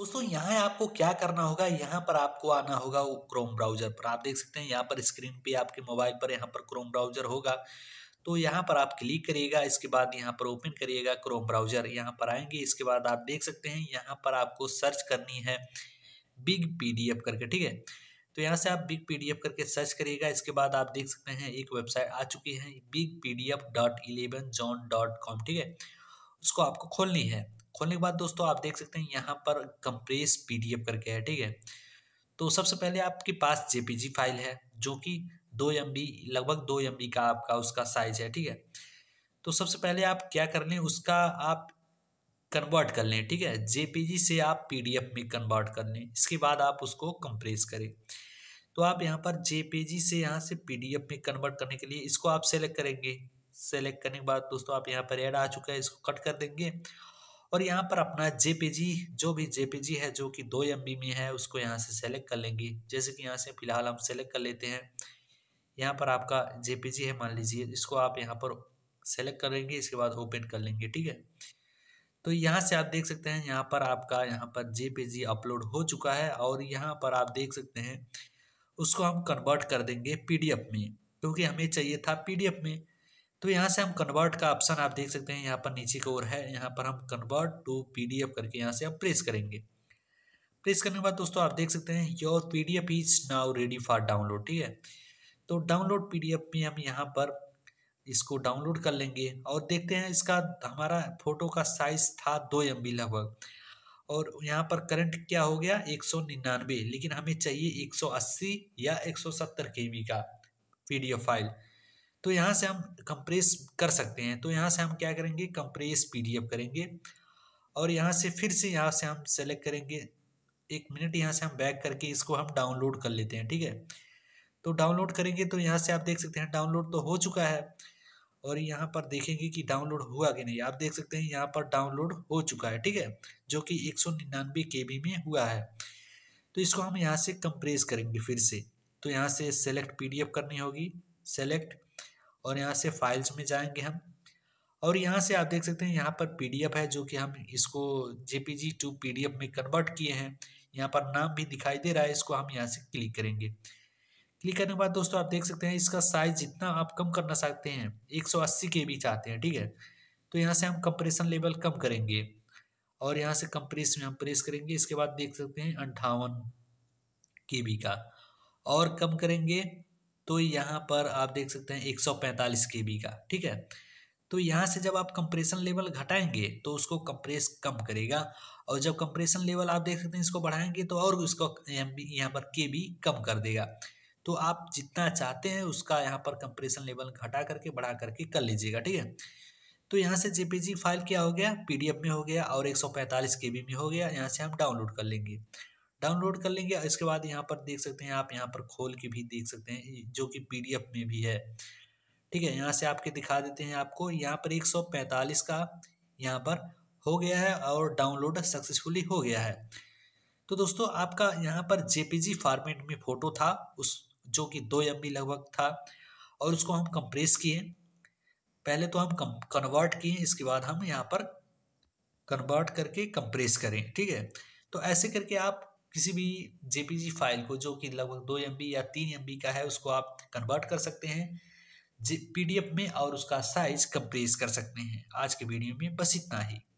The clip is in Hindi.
दोस्तों यहाँ आपको क्या करना होगा यहाँ पर आपको आना होगा वो क्रोम ब्राउजर पर आप देख सकते हैं यहाँ पर स्क्रीन पे आपके मोबाइल पर यहाँ पर क्रोम ब्राउजर होगा तो यहाँ पर आप क्लिक करिएगा इसके बाद यहाँ पर ओपन करिएगा क्रोम ब्राउजर यहाँ पर आएंगे इसके बाद आप देख सकते हैं यहाँ पर आपको सर्च करनी है बिग पी करके ठीक है तो यहाँ से आप बिग पी करके सर्च करिएगा इसके बाद आप देख सकते हैं एक वेबसाइट आ चुकी है big P D F dot eleven John dot com ठीक है उसको आपको खोलनी है खोलने के बाद दोस्तों आप देख सकते हैं यहाँ पर कंप्रेस पीडीएफ करके है ठीक है तो सबसे पहले आपके पास जेपीजी फाइल है जो कि दो एम लगभग दो एम का आपका उसका साइज है ठीक है तो सबसे पहले आप क्या कर लें उसका आप कन्वर्ट कर लें ठीक है जेपीजी से आप पीडीएफ में कन्वर्ट कर लें इसके बाद आप उसको कंप्रेस करें तो आप यहाँ पर जेपीजी से यहाँ से पीडीएफ में कन्वर्ट करने के लिए इसको आप सेलेक्ट करेंगे सेलेक्ट करने के बाद दोस्तों आप यहाँ पर ऐड आ चुका है इसको कट कर देंगे और यहाँ पर अपना जेपीजी जो भी जेपीजी है जो कि दो एम में e है उसको यहाँ से सेलेक्ट कर लेंगे जैसे कि यहाँ से फिलहाल हम सेलेक्ट कर लेते हैं यहाँ पर आपका जेपीजी है मान लीजिए इसको आप यहाँ पर सेलेक्ट करेंगे इसके बाद ओपन कर लेंगे ठीक है तो यहाँ से आप देख सकते हैं यहाँ पर आपका यहाँ पर जेपीजी अपलोड हो चुका है और यहाँ पर आप देख सकते हैं उसको हम कन्वर्ट कर देंगे पीडीएफ में क्योंकि हमें चाहिए था पीडीएफ में तो यहाँ से हम कन्वर्ट का ऑप्शन आप देख सकते हैं यहाँ पर नीचे की ओर है यहाँ पर हम कन्वर्ट टू पी करके यहाँ से आप प्रेस करेंगे प्रेस करने के बाद दोस्तों आप देख सकते हैं your P D F is now ready for download ठीक है तो डाउनलोड पी डी एफ में हम यहाँ पर इसको डाउनलोड कर लेंगे और देखते हैं इसका हमारा फ़ोटो का साइज़ था दो एम बी लगभग और यहाँ पर करंट क्या हो गया एक सौ निन्यानवे लेकिन हमें चाहिए एक सौ अस्सी या एक सौ सत्तर के बी का पी डी एफ फाइल तो यहाँ से हम कंप्रेस कर सकते हैं तो यहाँ से हम क्या करेंगे कंप्रेस पीडीएफ करेंगे और यहाँ से फिर से यहाँ से हम सेलेक्ट करेंगे एक मिनट यहाँ से हम बैक करके इसको हम डाउनलोड कर लेते हैं ठीक है तो डाउनलोड करेंगे तो यहाँ से आप देख सकते हैं डाउनलोड तो हो चुका है और यहाँ पर देखेंगे कि डाउनलोड हुआ कि नहीं आप देख सकते हैं यहाँ पर डाउनलोड हो चुका है ठीक है जो कि एक सौ निन्यानवे के बी में हुआ है तो इसको हम यहाँ से कंप्रेस करेंगे फिर से तो यहाँ से सेलेक्ट पीडीएफ करनी होगी सेलेक्ट और यहाँ से फाइल्स में जाएंगे हम और यहाँ से आप देख सकते हैं यहाँ पर पीडीएफ है जो कि हम इसको जेपीजी टू पीडीएफ में कन्वर्ट किए हैं यहाँ पर नाम भी दिखाई दे रहा है इसको हम यहाँ से क्लिक करेंगे क्लिक करने के बाद दोस्तों आप देख सकते हैं इसका साइज जितना आप कम करना चाहते हैं अस्सी के बी चाहते हैं ठीक है तो यहाँ से हम कंप्रेशन लेवल कम करेंगे और यहाँ से कंप्रेस में हम प्रेस करेंगे इसके बाद देख सकते हैं अंठावन के का और कम करेंगे तो यहाँ पर आप देख सकते हैं एक सौ पैंतालीस के बी का ठीक है तो यहाँ से जब आप कंप्रेशन लेवल घटाएंगे तो उसको कंप्रेस कम करेगा और जब कंप्रेशन लेवल आप देख सकते हैं इसको बढ़ाएंगे तो और उसको यहाँ पर के बी कम कर देगा तो आप जितना चाहते हैं उसका यहाँ पर कंप्रेशन लेवल घटा करके बढ़ा करके कर लीजिएगा ठीक है तो यहाँ से जेपीजी फाइल क्या हो गया पीडीएफ में हो गया और के बी में हो गया यहाँ से हम डाउनलोड कर लेंगे डाउनलोड कर लेंगे इसके बाद यहाँ पर देख सकते हैं आप यहाँ पर खोल के भी देख सकते हैं जो कि पीडीएफ में भी है ठीक है यहाँ से आपके दिखा देते हैं आपको यहाँ पर 145 का यहाँ पर हो गया है और डाउनलोड सक्सेसफुली हो गया है तो दोस्तों आपका यहाँ पर जे फॉर्मेट में फ़ोटो था उस जो कि दो एम लगभग था और उसको हम कंप्रेस किए पहले तो हम कन्वर्ट किए इसके बाद हम यहाँ पर कन्वर्ट करके कंप्रेस करें ठीक है तो ऐसे करके आप किसी भी जे फाइल को जो कि लगभग दो एम या तीन एम का है उसको आप कन्वर्ट कर सकते हैं पी में और उसका साइज कंप्रेस कर सकते हैं आज के वीडियो में बस इतना ही